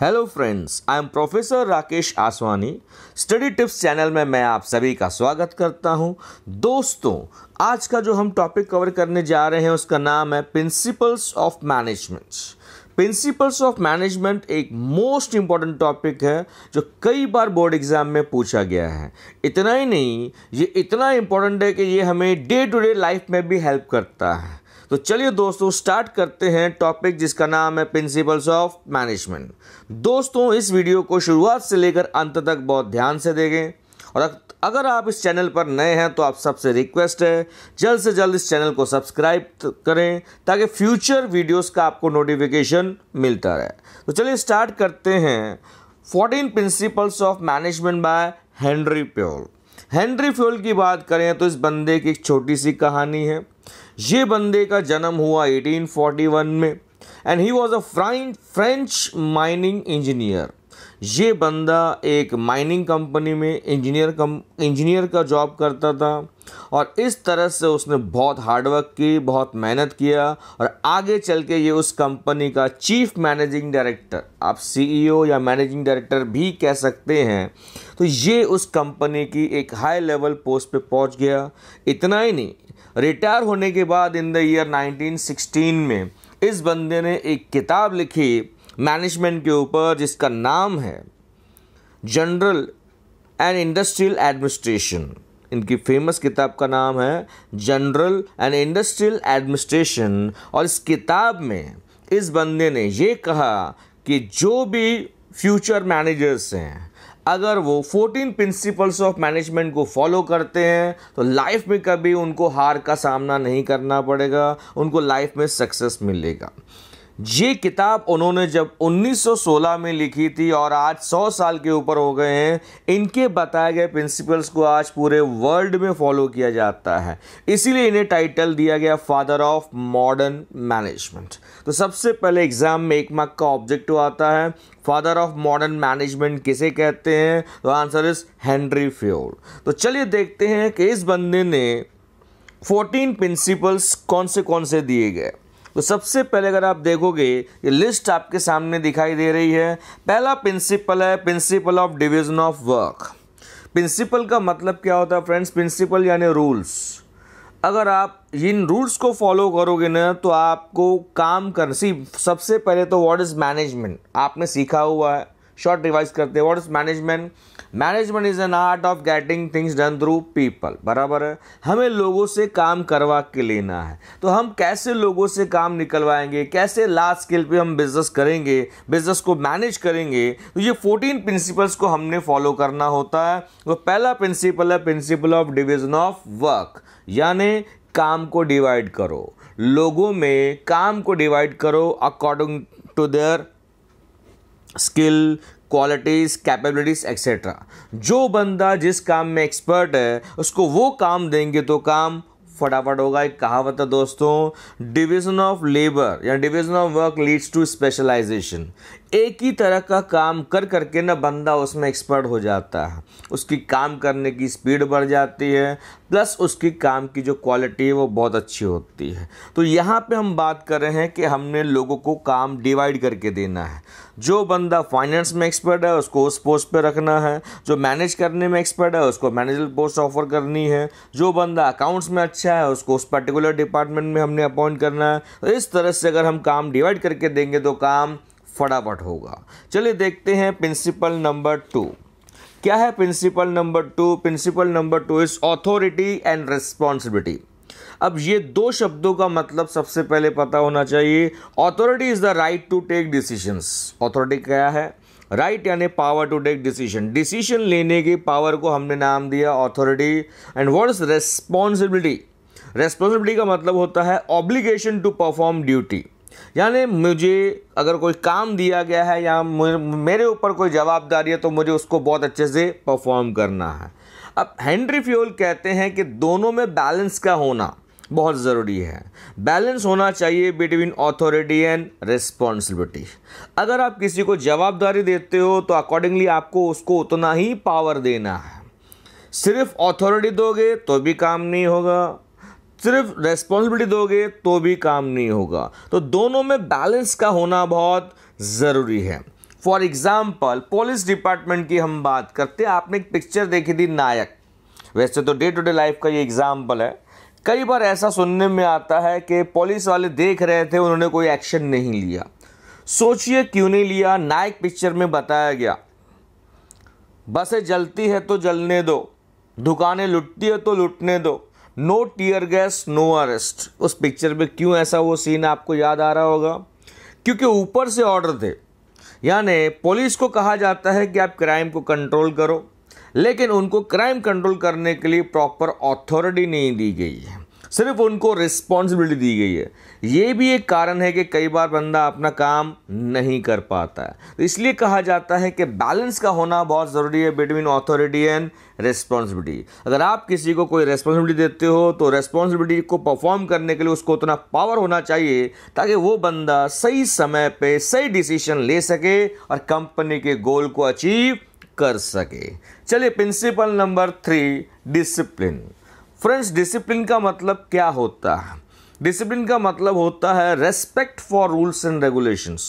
hello friends I am professor Rakesh Aswani study tips channel में मैं आप सभी का स्वागत करता हूं दोस्तों आज का जो हम टॉपिक कवर करने जा रहे हैं उसका नाम है principles of management principles of management एक मोस्ट इम्पॉर्टेंट टॉपिक है जो कई बार बोर्ड एग्जाम में पूछा गया है इतना ही नहीं ये इतना इम्पॉर्टेंट है कि ये हमें डे टू डे लाइफ में भी हेल्प करता है तो चलिए दोस्तों स्टार्ट करते हैं टॉपिक जिसका नाम है प्रिंसिपल्स ऑफ मैनेजमेंट दोस्तों इस वीडियो को शुरुआत से लेकर अंत तक बहुत ध्यान से देखें और अगर आप इस चैनल पर नए हैं तो आप सबसे रिक्वेस्ट है जल्द से जल्द इस चैनल को सब्सक्राइब करें ताकि फ्यूचर वीडियोस का आपको नोटिफिकेशन मिलता रहे तो चलिए स्टार्ट करते हैं fourteen principles of management by Henry Fayol Henry Fayol की बात करें तो इस बंदे की एक छोटी सी कहानी है ये बंदे का जन्म हुआ 1841 में and he was a French mining engineer ये बंदा एक माइनिंग कंपनी में इंजीनियर कम इंजीनियर का जॉब करता था और इस तरह से उसने बहुत हार्डवर्क की बहुत मेहनत किया और आगे चल के ये उस कंपनी का चीफ मैनेजिंग डायरेक्टर आप सीईओ e या मैनेजिंग डायरेक्टर भी कह सकते हैं तो ये उस कंपनी की एक हाई लेवल पोस्ट पे पहुंच गया इतना ही नहीं रिटायर होने के बाद इन द ईयर 1916 में इस बंदे ने एक किताब लिखी मैनेजमेंट के ऊपर जिसका नाम है जनरल एंड इंडस्ट्रियल एडमिनिस्ट्रेशन इनकी फेमस किताब का नाम है जनरल एंड इंडस्ट्रियल एडमिनिस्ट्रेशन और इस किताब में इस बंदे ने ये कहा कि जो भी फ्यूचर मैनेजर्स हैं अगर वो 14 प्रिंसिपल्स ऑफ मैनेजमेंट को फॉलो करते हैं तो लाइफ में कभी उनको हार का सामना नहीं करना पड़ेगा उनको लाइफ में सक्सेस मिलेगा ये किताब उन्होंने जब 1916 में लिखी थी और आज 100 साल के ऊपर हो गए हैं इनके बताए गए प्रिंसिपल्स को आज पूरे वर्ल्ड में फॉलो किया जाता है इसीलिए इन्हें टाइटल दिया गया फादर ऑफ मॉडर्न मैनेजमेंट तो सबसे पहले एग्जाम में एक मार्क का ऑब्जेक्टिव आता है फादर ऑफ मॉडर्न मैनेजमेंट किसे कहते हैं तो आंसर इज हेनरी फ्योर तो चलिए देखते हैं कि इस बंदे ने 14 प्रिंसिपल्स कौन से कौन से दिए गए तो सबसे पहले अगर आप देखोगे ये लिस्ट आपके सामने दिखाई दे रही है पहला प्रिंसिपल है principle of division of work principle का मतलब क्या होता है फ्रेंड्स प्रिंसिपल यानी रूल्स अगर आप इन रूल्स को फॉलो करोगे ना तो आपको काम कर सी सबसे पहले तो व्हाट इज़ मैनेजमेंट आपने सीखा हुआ है शॉर्ट रिवाइज करते हैं what is management management is an art of getting things done through people बराबर है हमें लोगों से काम करवा के लेना है तो हम कैसे लोगों से काम निकलवाएंगे कैसे लार्ज स्केल पे हम बिजनेस करेंगे बिजनेस को मैनेज करेंगे तो ये फोर्टीन प्रिंसिपल्स को हमने फॉलो करना होता है तो पहला प्रिंसिपल है principle of division of work यानि काम को डिवाइड करो लोगों में काम को डिवाइड करो according to their skill qualities capabilities etcetera जो बंदा जिस काम में एक्सपर्ट है उसको वो काम देंगे तो काम फटाफट होगा एक कहावत है दोस्तों डिवीज़न ऑफ लेबर या division of work leads to specialisation एक ही तरह का काम कर करके ना बंदा उसमें एक्सपर्ट हो जाता है उसकी काम करने की स्पीड बढ़ जाती है प्लस उसकी काम की जो क्वालिटी है वो बहुत अच्छी होती है तो यहाँ पे हम बात कर रहे हैं कि हमने लोगों को काम डिवाइड करके देना है जो बंदा फाइनेंस में एक्सपर्ट है उसको उस पोस्ट पे रखना है जो मैनेज करने में एक्सपर्ट है उसको मैनेजर पोस्ट ऑफर करनी है जो बंदा अकाउंट्स में अच्छा है उसको उस पर्टिकुलर डिपार्टमेंट में हमने अपॉइंट करना है तो इस तरह से अगर हम काम डिवाइड करके देंगे तो काम फटाफट होगा चलिए देखते हैं प्रिंसिपल नंबर टू क्या है principle number two principle number two is authority and responsibility अब ये दो शब्दों का मतलब सबसे पहले पता होना चाहिए authority is the right to take decisions authority क्या है राइट right यानी power to take decision decision लेने की पावर को हमने नाम दिया authority and what is responsibility responsibility का मतलब होता है ऑब्लिगेशन टू परफॉर्म ड्यूटी यानी मुझे अगर कोई काम दिया गया है या मेरे ऊपर कोई जवाबदारी है तो मुझे उसको बहुत अच्छे से परफॉर्म करना है अब हेनरी फ्यूल कहते हैं कि दोनों में बैलेंस का होना बहुत ज़रूरी है बैलेंस होना चाहिए बिटवीन अथॉरिटी एंड रिस्पॉन्सिबिलिटी अगर आप किसी को जवाबदारी देते हो तो अकॉर्डिंगली आपको उसको उतना ही पावर देना है सिर्फ अथॉरिटी दोगे तो भी काम नहीं होगा सिर्फ रेस्पॉन्सिबिलिटी दोगे तो भी काम नहीं होगा तो दोनों में बैलेंस का होना बहुत ज़रूरी है फॉर एग्जाम्पल पुलिस डिपार्टमेंट की हम बात करते हैं आपने एक पिक्चर देखी थी नायक वैसे तो डे टू डे लाइफ का ये एग्जाम्पल है कई बार ऐसा सुनने में आता है कि पुलिस वाले देख रहे थे उन्होंने कोई एक्शन नहीं लिया सोचिए क्यों नहीं लिया नायक पिक्चर में बताया गया बसें जलती है तो जलने दो दुकानें लुटती है तो लुटने दो no tear gas no arrest उस पिक्चर में क्यों ऐसा वो सीन आपको याद आ रहा होगा क्योंकि ऊपर से ऑर्डर थे यानी पुलिस को कहा जाता है कि आप क्राइम को कंट्रोल करो लेकिन उनको क्राइम कंट्रोल करने के लिए प्रॉपर अथॉरिटी नहीं दी गई है सिर्फ उनको रिस्पॉन्सिबिलिटी दी गई है ये भी एक कारण है कि कई बार बंदा अपना काम नहीं कर पाता है तो इसलिए कहा जाता है कि बैलेंस का होना बहुत ज़रूरी है बिटवीन ऑथोरिटी एंड रिस्पॉन्सिबिलिटी अगर आप किसी को कोई रिस्पॉन्सिबिलिटी देते हो तो रिस्पॉन्सिबिलिटी को परफॉर्म करने के लिए उसको उतना पावर होना चाहिए ताकि वो बंदा सही समय पर सही डिसीजन ले सके और कंपनी के गोल को अचीव कर सके चलिए principle number three discipline friends discipline का मतलब क्या होता है डिसिप्लिन का मतलब होता है respect for rules and regulations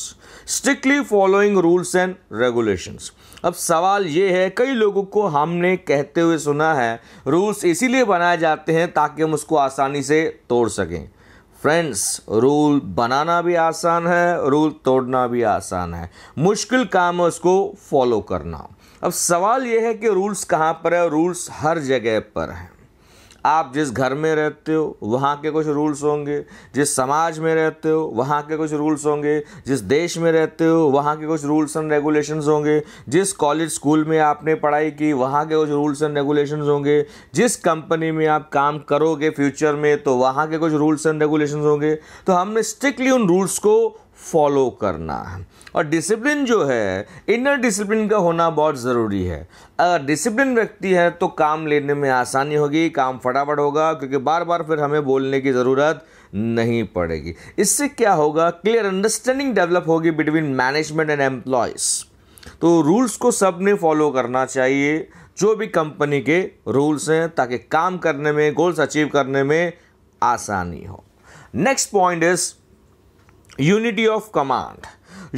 strictly following rules and regulations अब सवाल ये है कई लोगों को हमने कहते हुए सुना है रूल्स इसीलिए बनाए जाते हैं ताकि हम उसको आसानी से तोड़ सकें फ्रेंड्स रूल बनाना भी आसान है रूल तोड़ना भी आसान है मुश्किल काम है उसको फॉलो करना अब सवाल यह है कि रूल्स कहाँ पर है रूल्स हर जगह पर हैं आप जिस घर में रहते हो वहाँ के कुछ रूल्स होंगे जिस समाज में रहते हो वहाँ के कुछ रूल्स होंगे जिस देश में रहते हो वहाँ के कुछ रूल्स एंड रेगुलेशंस होंगे जिस कॉलेज स्कूल में आपने पढ़ाई की वहाँ के कुछ रूल्स एंड रेगुलेशंस होंगे जिस कंपनी में आप काम करोगे फ्यूचर में तो वहाँ के कुछ रूल्स एंड रेगुलेशन होंगे तो हमने स्ट्रिक्टली उन रूल्स को फॉलो करना और डिसिप्लिन जो है इनर डिसिप्लिन का होना बहुत ज़रूरी है अगर डिसिप्लिन व्यक्ति है तो काम लेने में आसानी होगी काम फटाफट होगा क्योंकि बार बार फिर हमें बोलने की ज़रूरत नहीं पड़ेगी इससे क्या होगा क्लियर अंडरस्टैंडिंग डेवलप होगी बिटवीन मैनेजमेंट एंड एम्प्लॉयज़ तो रूल्स को सब ने फॉलो करना चाहिए जो भी कंपनी के रूल्स हैं ताकि काम करने में गोल्स अचीव करने में आसानी हो next point is unity of command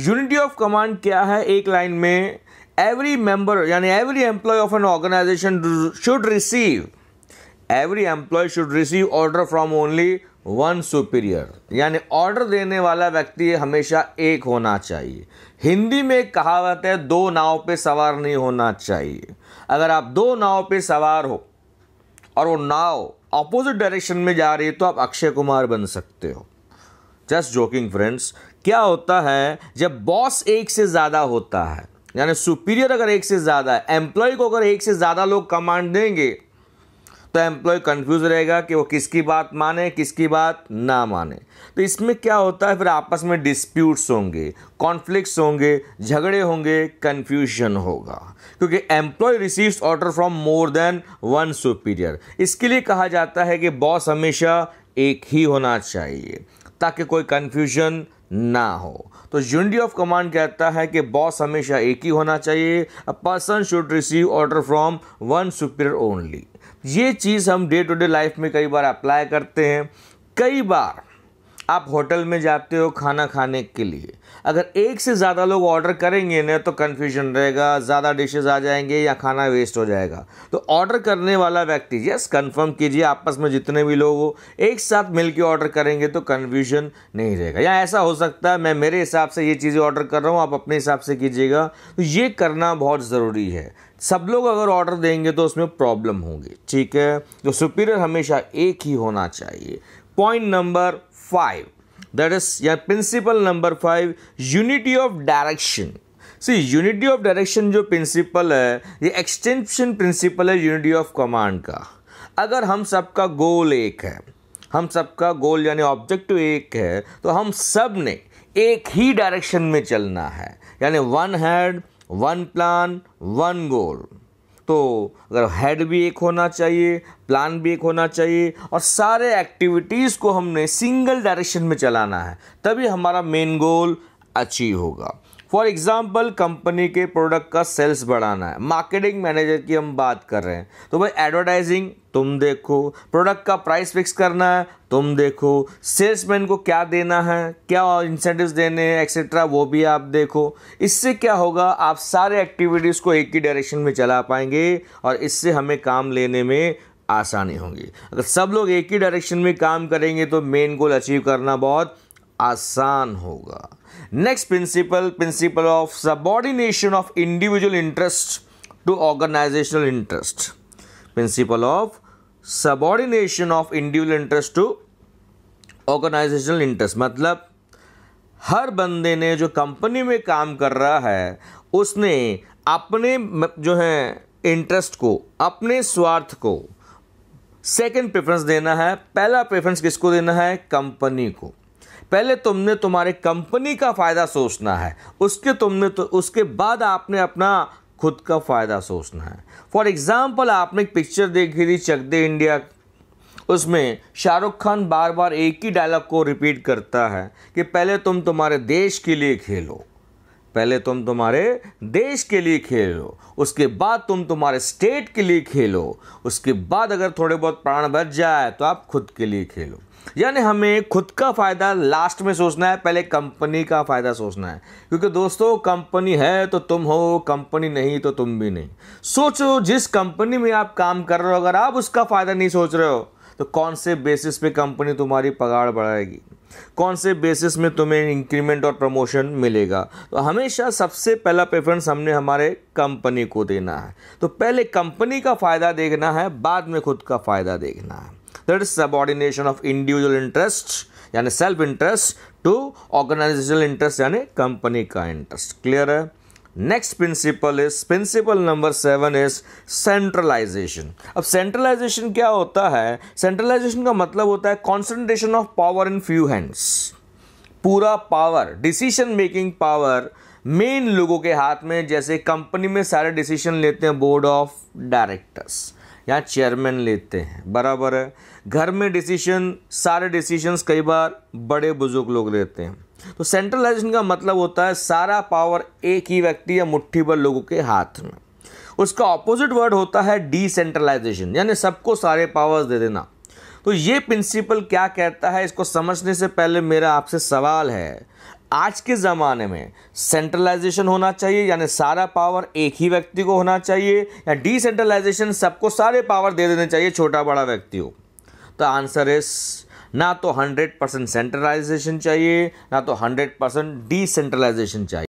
unity of command क्या है एक लाइन में एवरी मेंबर यानी every employee of an organisation should receive every employee should receive order from only one superior यानी ऑर्डर देने वाला व्यक्ति हमेशा एक होना चाहिए हिंदी में एक कहावत है दो नाव पे सवार नहीं होना चाहिए अगर आप दो नाव पे सवार हो और वो नाव अपोजिट डायरेक्शन में जा रही है तो आप अक्षय कुमार बन सकते हो जस्ट जोकिंग फ्रेंड्स क्या होता है जब बॉस एक से ज़्यादा होता है यानी सुपीरियर अगर एक से ज़्यादा है एम्प्लॉय को अगर एक से ज़्यादा लोग कमांड देंगे तो एम्प्लॉय कंफ्यूज रहेगा कि वो किसकी बात माने किसकी बात ना माने तो इसमें क्या होता है फिर आपस में डिस्प्यूट्स होंगे कॉन्फ्लिक्ट्स होंगे झगड़े होंगे कन्फ्यूजन होगा क्योंकि employee receives order from more than one superior इसके लिए कहा जाता है कि बॉस हमेशा एक ही होना चाहिए ताकि कोई कन्फ्यूजन ना हो तो यूनिटी ऑफ कमांड कहता है कि बॉस हमेशा एक ही होना चाहिए a person should receive order from one superior only ये चीज़ हम डे टू डे लाइफ में कई बार अप्लाई करते हैं कई बार आप होटल में जाते हो खाना खाने के लिए अगर एक से ज़्यादा लोग ऑर्डर करेंगे ना तो कन्फ्यूजन रहेगा ज़्यादा डिशेज आ जाएंगे या खाना वेस्ट हो जाएगा तो ऑर्डर करने वाला व्यक्ति यस कंफर्म कीजिए आपस में जितने भी लोग हो एक साथ मिल के ऑर्डर करेंगे तो कन्फ्यूजन नहीं रहेगा या ऐसा हो सकता है मैं मेरे हिसाब से ये चीज़ें ऑर्डर कर रहा हूँ आप अपने हिसाब से कीजिएगा तो ये करना बहुत ज़रूरी है सब लोग अगर ऑर्डर देंगे तो उसमें प्रॉब्लम होंगे ठीक है तो सुपीरियर हमेशा एक ही होना चाहिए point number five that is या principle number five unity of direction see unity of direction जो प्रिंसिपल है ये एक्सटेंशन प्रिंसिपल है यूनिटी ऑफ कमांड का अगर हम सबका गोल एक है हम सबका गोल यानी ऑब्जेक्टिव एक है तो हम सब ने एक ही डायरेक्शन में चलना है यानी one head one plan one goal तो अगर हेड भी एक होना चाहिए प्लान भी एक होना चाहिए और सारे एक्टिविटीज़ को हमने सिंगल डायरेक्शन में चलाना है तभी हमारा मेन गोल अचीव होगा फॉर एग्जाम्पल कंपनी के प्रोडक्ट का सेल्स बढ़ाना है मार्केटिंग मैनेजर की हम बात कर रहे हैं तो भाई एडवर्टाइजिंग तुम देखो प्रोडक्ट का प्राइस फिक्स करना है तुम देखो सेल्समैन को क्या देना है क्या इंसेंटिव्स देने हैं एक्सेट्रा वो भी आप देखो इससे क्या होगा आप सारे एक्टिविटीज़ को एक ही डायरेक्शन में चला पाएंगे और इससे हमें काम लेने में आसानी होगी अगर सब लोग एक ही डायरेक्शन में काम करेंगे तो मेन गोल अचीव करना बहुत आसान होगा next principle principle of subordination of individual interest to organisational interest principle of subordination of individual interest to organisational interest मतलब हर बंदे ने जो कंपनी में काम कर रहा है उसने अपने जो है इंटरेस्ट को अपने स्वार्थ को सेकंड प्रेफरेंस देना है पहला प्रेफरेंस किसको देना है कंपनी को पहले तुमने तुम्हारे कंपनी का फ़ायदा सोचना है उसके तुमने तो उसके बाद आपने अपना खुद का फ़ायदा सोचना है फॉर एग्ज़ाम्पल आपने एक पिक्चर देखी थी चक दे इंडिया उसमें शाहरुख खान बार बार एक ही डायलॉग को रिपीट करता है कि पहले तुम तुम्हारे देश के लिए खेलो पहले तुम तुम्हारे देश के लिए खेलो उसके बाद तुम तुम्हारे स्टेट के लिए खेलो उसके बाद अगर थोड़े बहुत प्राण बच जाए तो आप खुद के लिए खेलो यानी हमें खुद का फ़ायदा लास्ट में सोचना है पहले कंपनी का फ़ायदा सोचना है क्योंकि दोस्तों कंपनी है तो तुम हो कंपनी नहीं तो तुम भी नहीं सोचो जिस कंपनी में आप काम कर रहे हो अगर आप उसका फ़ायदा नहीं सोच रहे हो तो कौन से बेसिस पे कंपनी तुम्हारी पगार बढ़ाएगी कौन से बेसिस में तुम्हें इंक्रीमेंट और प्रमोशन मिलेगा तो हमेशा सबसे पहला प्रेफरेंस हमने हमारे कंपनी को देना है तो पहले कंपनी का फ़ायदा देखना है बाद में खुद का फ़ायदा देखना है that is subordination of individual interest यानी self interest to organisational interest यानी कंपनी का इंटरेस्ट क्लियर है next principle is principle number seven is centralisation अब सेंट्रलाइजेशन क्या होता है सेंट्रलाइजेशन का मतलब होता है concentration of power in few hands पूरा power decision making power main लोगों के हाथ में जैसे कंपनी में सारे डिसीजन लेते हैं बोर्ड ऑफ डायरेक्टर्स या चेयरमैन लेते हैं बराबर है घर में डिसीजन सारे डिसीजंस कई बार बड़े बुजुर्ग लोग लेते हैं तो सेंट्रलाइजेशन का मतलब होता है सारा पावर एक ही व्यक्ति या मुट्ठी भर लोगों के हाथ में उसका ऑपोजिट वर्ड होता है डिसेंट्रलाइजेशन यानी सबको सारे पावर्स दे देना तो ये प्रिंसिपल क्या कहता है इसको समझने से पहले मेरा आपसे सवाल है आज के ज़माने में सेंट्रलाइजेशन होना चाहिए यानी सारा पावर एक ही व्यक्ति को होना चाहिए या डिसेंट्रलाइजेशन सबको सारे पावर दे देने चाहिए छोटा बड़ा व्यक्ति हो तो आंसर इस ना तो 100 परसेंट सेंट्रलाइजेशन चाहिए ना तो 100 परसेंट डिसेंट्रलाइजेशन चाहिए